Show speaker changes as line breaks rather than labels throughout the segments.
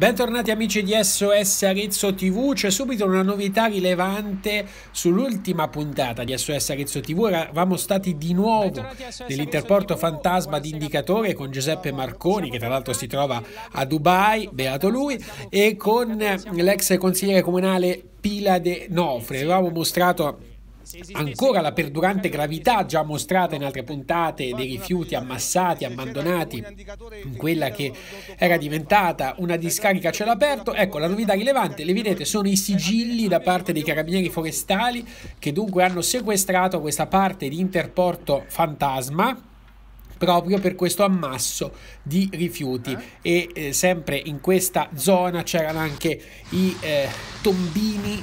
Bentornati amici di SOS Arezzo TV, c'è subito una novità rilevante sull'ultima puntata di SOS Arezzo TV, eravamo stati di nuovo nell'interporto fantasma di Indicatore con Giuseppe Marconi che tra l'altro si trova a Dubai, beato lui, e con l'ex consigliere comunale Pilade Nofre, avevamo mostrato Ancora la perdurante gravità già mostrata in altre puntate dei rifiuti ammassati, abbandonati, in quella che era diventata una discarica a cielo aperto. Ecco, la novità rilevante, le vedete, sono i sigilli da parte dei carabinieri forestali che dunque hanno sequestrato questa parte di interporto fantasma proprio per questo ammasso di rifiuti eh? e eh, sempre in questa zona c'erano anche i eh, tombini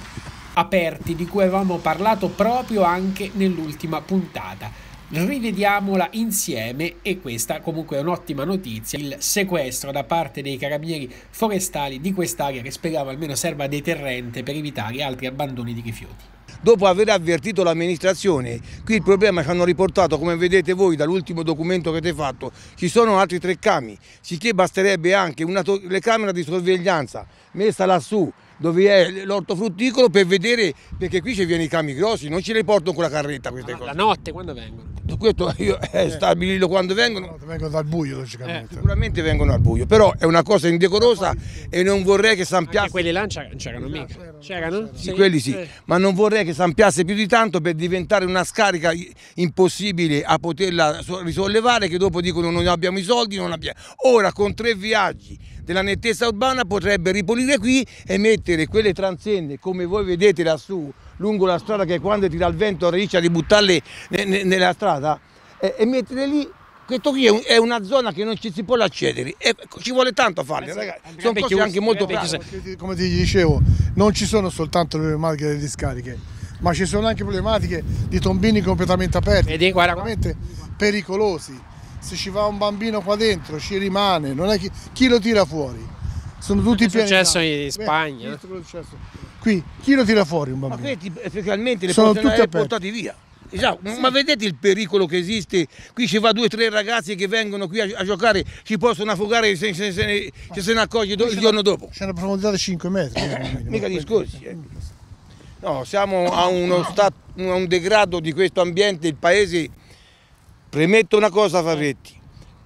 aperti di cui avevamo parlato proprio anche nell'ultima puntata. Rivediamola insieme e questa comunque è un'ottima notizia, il sequestro da parte dei carabinieri forestali di quest'area che speriamo almeno serva deterrente per evitare altri abbandoni di rifiuti
dopo aver avvertito l'amministrazione. Qui il problema ci hanno riportato, come vedete voi dall'ultimo documento che avete fatto, ci sono altri tre cami, sicché basterebbe anche una telecamera di sorveglianza messa lassù dove è l'ortofrutticolo per vedere, perché qui ci viene i cami grossi, non ce li portano con la carretta queste ah, cose. La notte
quando vengono?
Certo, questo io eh, eh, stabilirlo quando vengono. No, vengono dal buio logicamente. Eh. Sicuramente vengono al buio, però è una cosa indecorosa e non vorrei che Sampiasse... quelli là c'erano mica. C'erano? Sì, quelli sì, eh. ma non vorrei che Sampiasse più di tanto per diventare una scarica impossibile a poterla risollevare che dopo dicono non abbiamo i soldi, non abbiamo. Ora con tre viaggi della nettezza urbana potrebbe ripulire qui e mettere quelle transenne come voi vedete lassù lungo la strada che quando tira il vento riesce a ributtarli nella strada e, e mettere lì questo qui è, una zona che non ci si può accedere e ci vuole tanto a farle, eh ragazzi. Sono cose chiusi, anche molto eh, pratiche.
Come ti dicevo, non ci sono soltanto le problematiche delle discariche, ma ci sono anche problematiche di tombini completamente aperti, Vedi, guarda, completamente guarda. pericolosi. Se ci va un bambino qua dentro ci rimane, chi, chi, lo tira fuori? Sono tutti piani. È successo in Spagna. Beh, qui, chi lo tira fuori un bambino? Ma
questi effettivamente le sono tutti aperte. portati via. Esatto. Sì. Ma vedete il pericolo che esiste? Qui ci va due o tre ragazzi che vengono qui a, a giocare, ci possono affogare se, se, se, ne, se, se ne accorge do, il giorno dopo.
C'è una profondità di 5 metri. Eh, mica discorsi. Eh.
No, siamo a, stato, a un degrado di questo ambiente, il paese. Premetto una cosa, Favretti,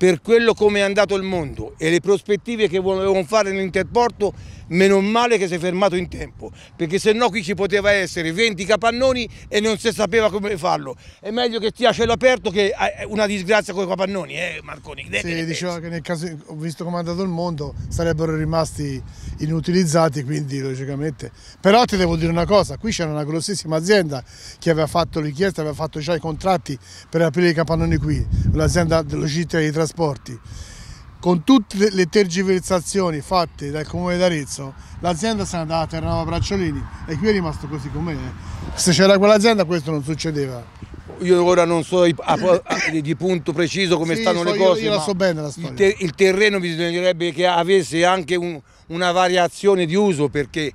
per quello come è andato il mondo e le prospettive che volevano fare nell'interporto, meno male che si è fermato in tempo, perché se no qui ci poteva essere 20 capannoni e non si sapeva come farlo. È meglio che sia a cielo aperto che eh, eh, una disgrazia con i capannoni, eh
Marconi? Sì, diceva che nel caso, ho visto come è andato il mondo, sarebbero rimasti inutilizzati, quindi logicamente. Però ti devo dire una cosa, qui c'era una grossissima azienda che aveva fatto richiesta, aveva fatto già i contratti per aprire i capannoni qui, l'azienda logistica di trasporto trasporti, con tutte le tergiversazioni fatte dal comune d'Arezzo, l'azienda se ne andava a Terranova Bracciolini e qui è rimasto così com'è. Se c'era quell'azienda questo non succedeva
io ora non so i, a, a, di punto preciso come sì, stanno so, le cose. Io, io la so
bene la storia. Il,
ter, il terreno bisognerebbe che avesse anche un, una variazione di uso perché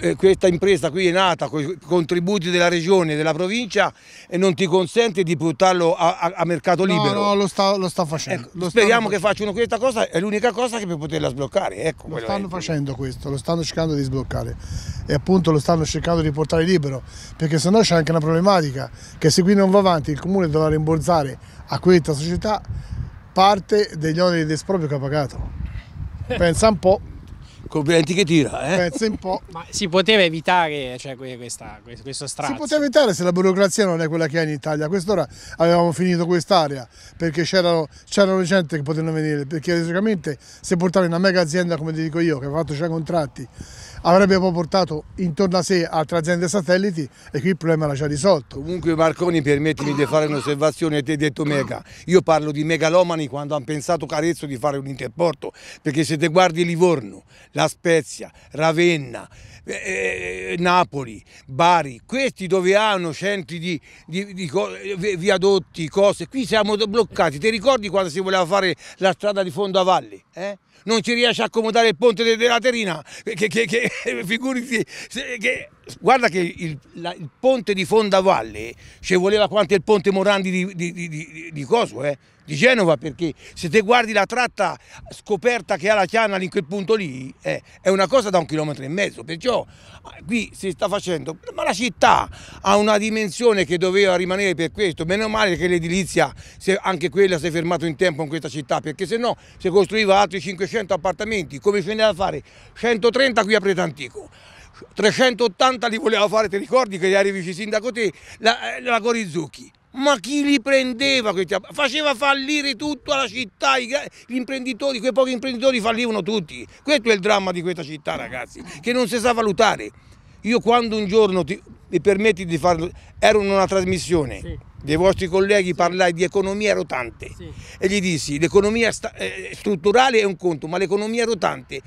eh, questa impresa qui è nata con i contributi della regione e della provincia e non ti consente di portarlo a, a, a mercato libero. No, no lo,
sta, lo sta facendo.
Eh, lo speriamo che facciano questa cosa, è l'unica cosa che per poterla sbloccare. Ecco, lo stanno
facendo questo, lo stanno cercando di sbloccare e appunto lo stanno cercando di portare libero perché sennò c'è anche una problematica che se qui non va avanti il comune dovrà rimborsare a questa società parte degli oneri d'esproprio che ha pagato. Pensa un po'.
Complimenti che tira, eh? Pensa un po'. Ma si poteva evitare cioè, questa, questo strazio? Si
poteva evitare se la burocrazia non è quella che è in Italia. A quest'ora avevamo finito quest'area perché c'erano gente che potevano venire, perché logicamente se portavi una mega azienda come ti dico io, che ha fatto già contratti, avrebbe portato intorno a sé altre aziende satelliti e qui il problema era già
risolto. Comunque Marconi permettimi di fare un'osservazione, te hai detto mega, io parlo di megalomani quando hanno pensato Carezzo di fare un interporto, perché se te guardi Livorno, La Spezia, Ravenna, eh, eh, Napoli, Bari, questi dove hanno centri di, di, di viadotti, cose, qui siamo bloccati. Ti ricordi quando si voleva fare la strada di fondo a Valli? Eh? Non ci riesce a accomodare il ponte della Terina, che, che, che figurati, che guarda che il, la, il ponte di Fondavalle ci voleva quanto il ponte Morandi di, di, di, di Coso, eh? di Genova, perché se te guardi la tratta scoperta che ha la Chiana in quel punto lì, eh, è una cosa da un chilometro e mezzo, perciò eh, qui si sta facendo, ma la città ha una dimensione che doveva rimanere per questo, meno male che l'edilizia, anche quella si è fermata in tempo in questa città, perché se no si costruiva altri 500 appartamenti, come ce ne da fare 130 qui a Pretantico. 380 li voleva fare, ti ricordi che eri vice sindaco te, la, eh, la Corizucchi. Ma chi li prendeva? Faceva fallire tutta la città, gli imprenditori, quei pochi imprenditori fallivano tutti. Questo è il dramma di questa città ragazzi, che non si sa valutare. Io quando un giorno ti, mi permetti di fare, ero in una trasmissione sì. dei vostri colleghi, parlai di economia rotante sì. e gli dissi l'economia eh, strutturale è un conto, ma l'economia rotante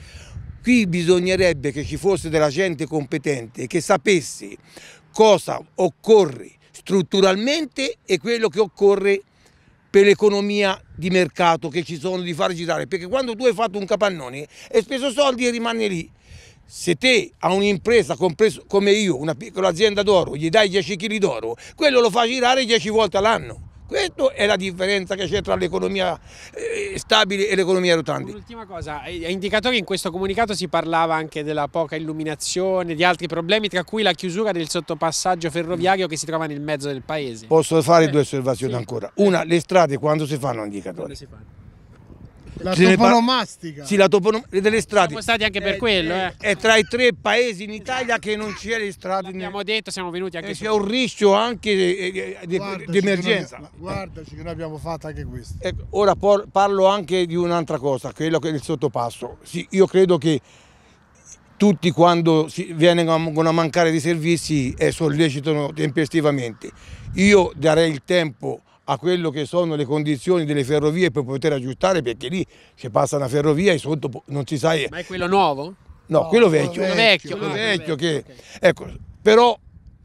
Qui bisognerebbe che ci fosse della gente competente che sapesse cosa occorre strutturalmente e quello che occorre per l'economia di mercato che ci sono di far girare, perché quando tu hai fatto un capannone hai speso soldi e rimane lì. Se te a un'impresa come io, una piccola azienda d'oro, gli dai 10 kg d'oro, quello lo fa girare 10 volte all'anno. Questa è la differenza che c'è tra
l'economia eh, stabile e l'economia rotante. L'ultima cosa, a indicatori in questo comunicato si parlava anche della poca illuminazione, di altri problemi, tra cui la chiusura del sottopassaggio ferroviario che si trova nel mezzo del paese.
Posso fare eh, due osservazioni sì. ancora. Una, le strade quando si fanno indicatori? Quando si fanno la se toponomastica.
Sì, la toponomastica delle strade. Siamo stati anche per eh, quello. Eh. È
eh. eh, tra i tre paesi in Italia che non c'è le strade. Abbiamo detto, siamo venuti anche eh, C'è un rischio anche eh, di emergenza. guardaci che noi abbiamo fatto anche questo. Ecco, ora parlo anche di un'altra cosa, quello che è il sottopasso. Sì, io credo che tutti quando vengono a mancare di servizi sollecitano tempestivamente. Io darei il tempo a quello che sono le condizioni delle ferrovie per poter aggiustare perché lì se passa una ferrovia e sotto non si sa... Eh. Ma è
quello nuovo?
No, no quello vecchio. Quello vecchio, quello ah, vecchio, vecchio, che... Okay. Ecco, però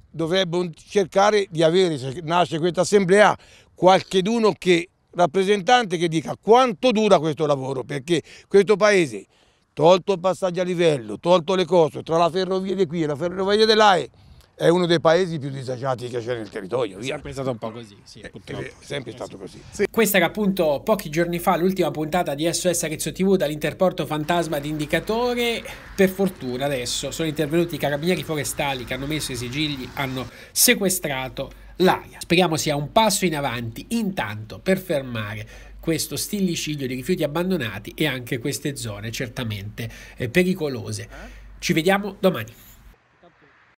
dovrebbero cercare di avere, se nasce questa assemblea, qualcheduno che rappresentante che dica quanto dura questo lavoro, perché questo paese, tolto il passaggio a livello, tolto le cose, tra la ferrovia di qui e la ferrovia dell'AE, è uno dei paesi più disagiati che c'è nel territorio. Via. È sempre stato un po' così, sì, è, eh, è eh, sempre stato così.
Sì. Questa era appunto pochi giorni fa l'ultima puntata di SOS Arezzo TV dall'interporto fantasma di Indicatore. Per fortuna adesso sono intervenuti i carabinieri forestali che hanno messo i sigilli, hanno sequestrato l'aria. Speriamo sia un passo in avanti, intanto, per fermare questo stillicidio di rifiuti abbandonati e anche queste zone certamente eh, pericolose. Ci vediamo domani.